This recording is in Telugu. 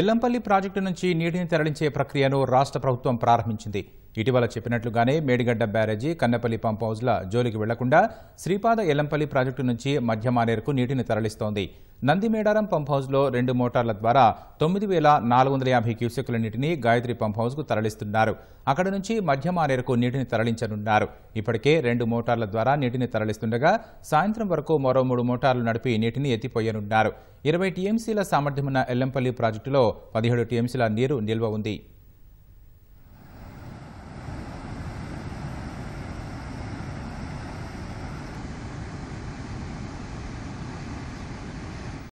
ఎల్లంపల్లి ప్రాజెక్టు నుంచి నీటిని తరలించే ప్రక్రియను రాష్ట్ర ప్రభుత్వం ప్రారంభించింది ఇటీవల చెప్పినట్లుగానే మేడిగడ్డ బ్యారేజీ కన్నపల్లి పంప్ హౌజ్ల జోలికి వెళ్లకుండా శ్రీపాద ఎల్లంపల్లి ప్రాజెక్టు నుంచి మధ్య మానేరుకు నీటిని తరలిస్తోంది నందిమేడారం పంప్ హౌజ్లో రెండు మోటార్ల ద్వారా తొమ్మిది వేల నాలుగు వందల యాభై క్యూసెక్ల నీటిని గాయత్రి పంప్ హౌజ్కు తరలిస్తున్నారు అక్కడ నుంచి మధ్య మానేరుకు నీటిని తరలించనున్నారు ఇప్పటికే రెండు మోటార్ల ద్వారా నీటిని తరలిస్తుండగా సాయంత్రం వరకు మరో మూడు మోటార్లు నడిపి నీటిని ఎత్తిపోయనున్నారు ఇరవై టీఎంసీల సామర్థ్యమున్న ఎల్లంపల్లి ప్రాజెక్టులో పదిహేడు టీఎంసీల నీరు నిల్వ ఉంది